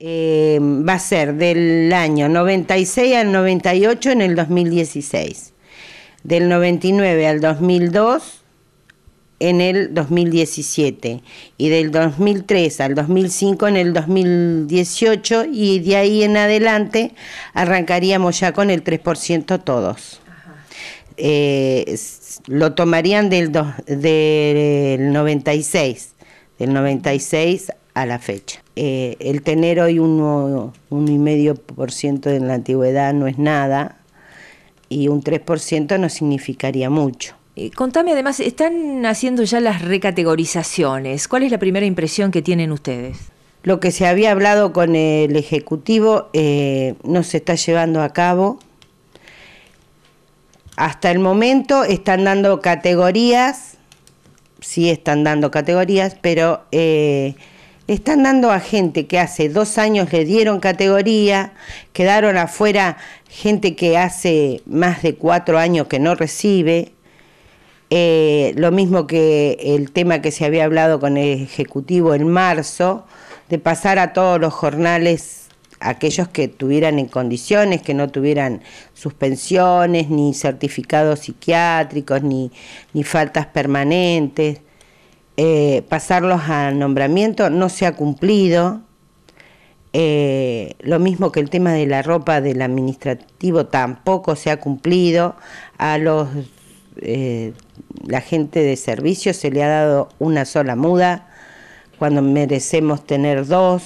Eh, va a ser del año 96 al 98 en el 2016, del 99 al 2002 en el 2017 y del 2003 al 2005 en el 2018 y de ahí en adelante arrancaríamos ya con el 3% todos. Eh, lo tomarían del, del 96, del 96 a la fecha. Eh, el tener hoy un 1,5% en la antigüedad no es nada y un 3% no significaría mucho. Eh, contame además, están haciendo ya las recategorizaciones. ¿Cuál es la primera impresión que tienen ustedes? Lo que se había hablado con el Ejecutivo eh, no se está llevando a cabo. Hasta el momento están dando categorías, sí están dando categorías, pero están dando a gente que hace dos años le dieron categoría, quedaron afuera gente que hace más de cuatro años que no recibe, eh, lo mismo que el tema que se había hablado con el Ejecutivo en marzo, de pasar a todos los jornales aquellos que tuvieran en condiciones, que no tuvieran suspensiones, ni certificados psiquiátricos, ni, ni faltas permanentes. Eh, pasarlos a nombramiento no se ha cumplido. Eh, lo mismo que el tema de la ropa del administrativo tampoco se ha cumplido. A los eh, la gente de servicio se le ha dado una sola muda cuando merecemos tener dos.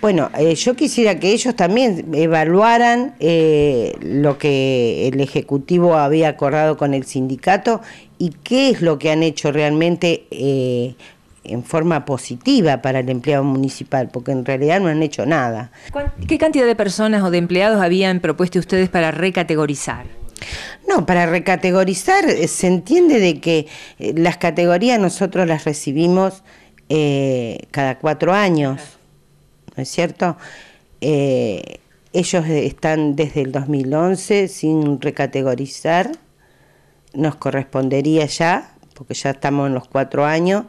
Bueno, eh, yo quisiera que ellos también evaluaran eh, lo que el Ejecutivo había acordado con el sindicato y qué es lo que han hecho realmente eh, en forma positiva para el empleado municipal, porque en realidad no han hecho nada. ¿Qué cantidad de personas o de empleados habían propuesto ustedes para recategorizar? No, para recategorizar se entiende de que las categorías nosotros las recibimos cada cuatro años. ¿no es cierto? Eh, ellos están desde el 2011 sin recategorizar, nos correspondería ya, porque ya estamos en los cuatro años,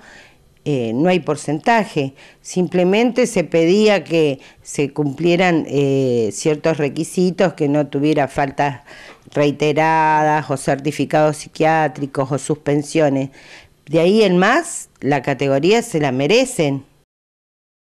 eh, no hay porcentaje, simplemente se pedía que se cumplieran eh, ciertos requisitos, que no tuviera faltas reiteradas o certificados psiquiátricos o suspensiones. De ahí en más, la categoría se la merecen.